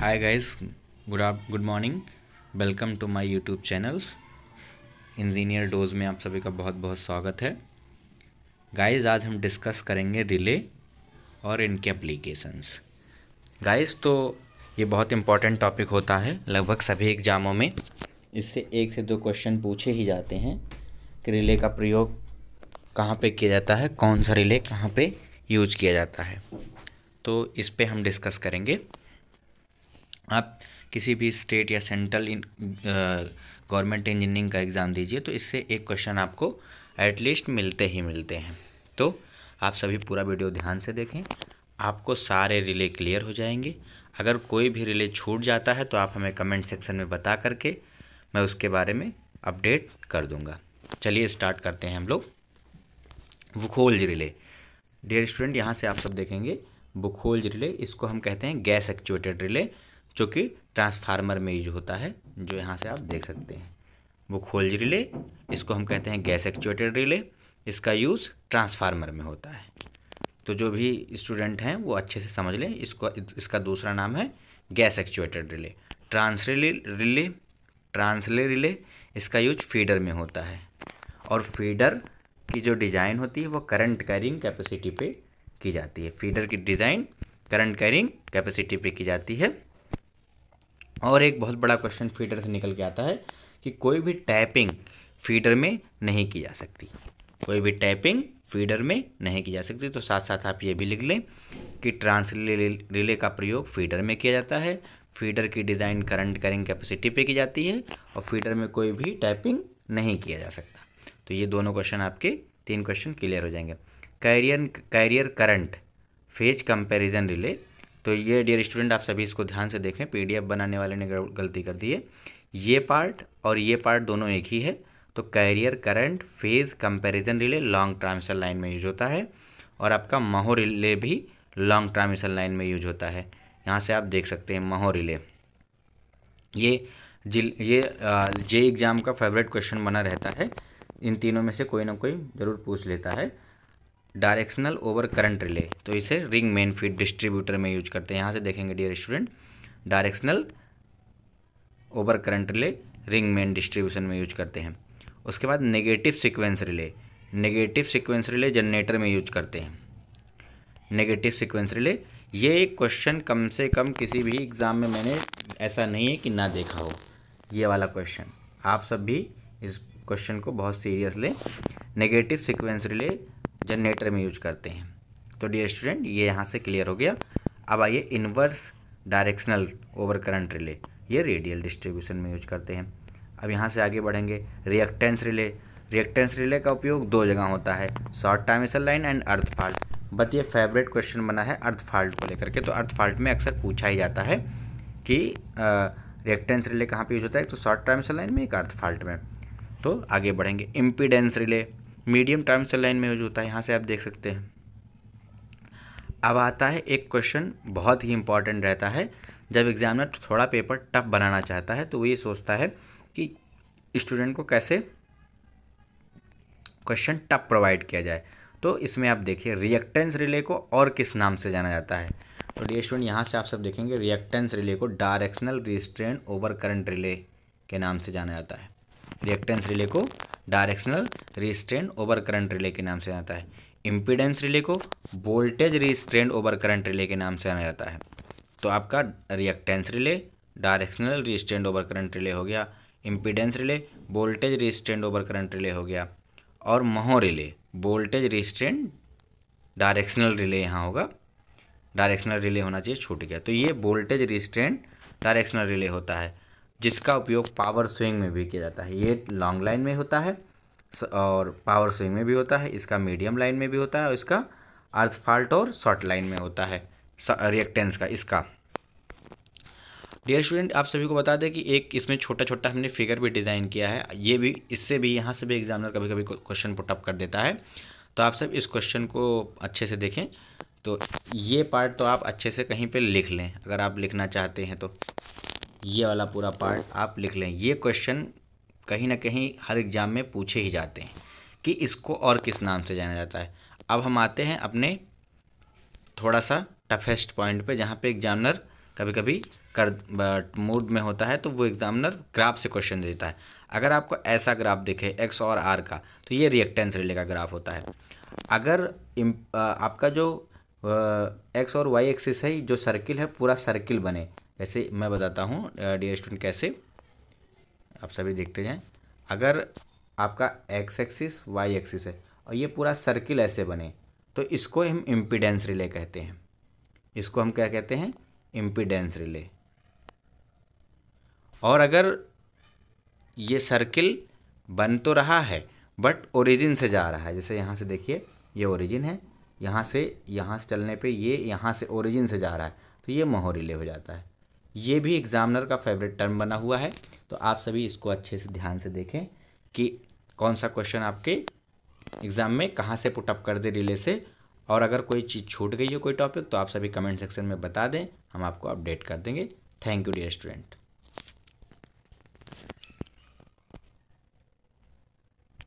हाय guys good आप good morning welcome to my YouTube channels engineer dose में आप सभी का बहुत बहुत स्वागत है गाइस आज हम डिस्कस करेंगे रिले और इनके एप्लीकेशंस गाइस तो ये बहुत इम्पॉर्टेंट टॉपिक होता है लगभग सभी एग्ज़ामों में इससे एक से दो क्वेश्चन पूछे ही जाते हैं कि रिले का प्रयोग कहाँ पे किया जाता है कौन सा रिले कहाँ पे यूज किया जाता है तो इस पर हम डिस्कस करेंगे आप किसी भी स्टेट या सेंट्रल गवर्नमेंट इंजीनियरिंग का एग्ज़ाम दीजिए तो इससे एक क्वेश्चन आपको एटलीस्ट मिलते ही मिलते हैं तो आप सभी पूरा वीडियो ध्यान से देखें आपको सारे रिले क्लियर हो जाएंगे अगर कोई भी रिले छूट जाता है तो आप हमें कमेंट सेक्शन में बता करके मैं उसके बारे में अपडेट कर दूंगा चलिए स्टार्ट करते हैं हम लोग बुखोल्ज रिले डेयर स्टूडेंट यहाँ से आप सब देखेंगे बुखोल्ज रिले इसको हम कहते हैं गैस एक्चुएटेड रिले जो कि ट्रांसफार्मर में यूज होता है जो यहाँ से आप देख सकते हैं वो खोल रिले इसको हम कहते हैं गैस एक्चुएटेड रिले इसका यूज़ ट्रांसफार्मर में होता है तो जो भी स्टूडेंट हैं वो अच्छे से समझ लें इसको इसका दूसरा नाम है gas actuated relay trans relay relay translay relay इसका यूज फीडर में होता है और फीडर की जो डिज़ाइन होती है वो करंट कैरिंग कैपेसिटी पे की जाती है फीडर की डिज़ाइन करंट कैरिंग कैपेसिटी पे की जाती है और एक बहुत बड़ा क्वेश्चन फीडर से निकल के आता है कि कोई भी टैपिंग फीडर में नहीं की जा सकती कोई भी टैपिंग फीडर में नहीं की जा सकती तो साथ साथ आप ये भी लिख लें कि ट्रांस रिले का प्रयोग फीडर में किया जाता है फीडर की डिज़ाइन करंट कैरिंग कैपेसिटी पे की जाती है और फीडर में कोई भी टैपिंग नहीं किया जा सकता तो ये दोनों क्वेश्चन आपके तीन क्वेश्चन क्लियर हो जाएंगे carrier carrier current phase comparison relay तो ये डियर स्टूडेंट आप सभी इसको ध्यान से देखें पीडीएफ बनाने वाले ने गलती कर दी है ये पार्ट और ये पार्ट दोनों एक ही है तो carrier current phase comparison relay long transmission line में यूज होता है और आपका महो रिले भी लॉन्ग ट्रांसमिशन लाइन में यूज होता है यहाँ से आप देख सकते हैं महो रिले ये जिल ये जे एग्ज़ाम का फेवरेट क्वेश्चन बना रहता है इन तीनों में से कोई ना कोई ज़रूर पूछ लेता है डायरेक्शनल ओवर करंट रिले तो इसे रिंग मेन फीड डिस्ट्रीब्यूटर में यूज करते हैं यहाँ से देखेंगे dear student directional over current relay ring main distribution में यूज करते हैं उसके बाद negative sequence relay negative sequence relay generator में यूज करते हैं नेगेटिव सिक्वेंस रिले ये एक क्वेश्चन कम से कम किसी भी एग्ज़ाम में मैंने ऐसा नहीं है कि ना देखा हो ये वाला क्वेश्चन आप सब भी इस क्वेश्चन को बहुत सीरियस लें नेगेटिव सिक्वेंस रिले जनरेटर में यूज करते हैं तो डियर स्टूडेंट ये यहाँ से क्लियर हो गया अब आइए inverse directional over current relay ये रेडियल डिस्ट्रीब्यूशन में यूज करते हैं अब यहाँ से आगे बढ़ेंगे रिएक्टेंस रिले रिएक्टेंस रिले का उपयोग दो जगह होता है short transmission line and earth fault but ये फेवरेट क्वेश्चन बना है अर्थ फॉल्ट को लेकर के तो अर्थ फॉल्ट में अक्सर पूछा ही जाता है कि रिएक्टेंस रिले कहाँ पे यूज होता है तो शॉर्ट टाइमेशन लाइन में एक अर्थ फॉल्ट में तो आगे बढ़ेंगे impedance relay medium transmission line में यूज होता है यहाँ से आप देख सकते हैं अब आता है एक क्वेश्चन बहुत ही इंपॉर्टेंट रहता है जब एग्जामिनर थोड़ा पेपर टफ बनाना चाहता है तो वो ये सोचता है कि स्टूडेंट को कैसे क्वेश्चन टफ प्रोवाइड किया जाए तो इसमें आप देखिए रिएक्टेंस रिले को और किस नाम से जाना जाता है तो डी स्टूडेंट यहाँ से आप सब देखेंगे रिएक्टेंस रिले को directional restraint over current relay के नाम से जाना जाता है रिएक्टेंस रिले को directional restraint over current relay के नाम से आता है इम्पीडेंस रिले को voltage restraint over current relay के नाम से जाना जाता है तो आपका reactance relay directional restraint over current relay हो गया impedance relay voltage restraint over current relay हो गया और mho relay voltage restrained directional relay यहाँ होगा डायरेक्शनल रिले होना चाहिए छूट गया तो ये वोल्टेज रिस्ट्रेंड डायरेक्शनल रिले होता है जिसका उपयोग पावर स्विंग में भी किया जाता है ये लॉन्ग लाइन में होता है और पावर स्विंग में भी होता है इसका मीडियम लाइन में भी होता है और इसका अर्थफाल्ट और शॉर्ट लाइन में होता है रिएक्टेंस का इसका डियर स्टूडेंट आप सभी को बता दें कि एक इसमें छोटा छोटा हमने फिगर भी डिज़ाइन किया है ये भी इससे भी यहाँ से भी एग्जामिनर कभी कभी क्वेश्चन पुटअप कर देता है तो आप सब इस क्वेश्चन को अच्छे से देखें तो ये पार्ट तो आप अच्छे से कहीं पे लिख लें अगर आप लिखना चाहते हैं तो ये वाला पूरा पार्ट आप लिख लें ये क्वेश्चन कहीं ना कहीं हर एग्ज़ाम में पूछे ही जाते हैं कि इसको और किस नाम से जाना जाता है अब हम आते हैं अपने थोड़ा सा टफेस्ट पॉइंट पे जहाँ पे एग्जामिनर कभी कभी कर मूड में होता है तो वो एग्जामिनर ग्राफ से क्वेश्चन देता है अगर आपको ऐसा ग्राफ दिखे एक्स और आर का तो ये रिएक्टेंस रिले का ग्राफ होता है अगर आपका जो एक्स और वाई एक्सिस है जो सर्किल है पूरा सर्किल बने वैसे मैं बताता हूँ डियर स्टूडेंट कैसे आप सभी देखते जाएं अगर आपका एक्स एक्सिस वाई एक्सिस है और ये पूरा सर्किल ऐसे बने तो इसको हम इम्पिडेंस रिले कहते हैं इसको हम क्या कहते हैं इम्पिडेंस रिले और अगर ये सर्किल बन तो रहा है बट ओरिजिन से जा रहा है जैसे यहाँ से देखिए ये ओरिजिन है यहाँ से यहाँ से चलने पे ये यहाँ से ओरिजिन से जा रहा है तो ये मोहो रिले हो जाता है ये भी एग्जामिनर का फेवरेट टर्म बना हुआ है तो आप सभी इसको अच्छे से ध्यान से देखें कि कौन सा क्वेश्चन आपके एग्ज़ाम में कहाँ से पुटअप कर दे रिले से और अगर कोई चीज़ छूट गई हो कोई टॉपिक तो आप सभी कमेंट सेक्शन में बता दें हम आपको अपडेट कर देंगे थैंक यू डियर स्टूडेंट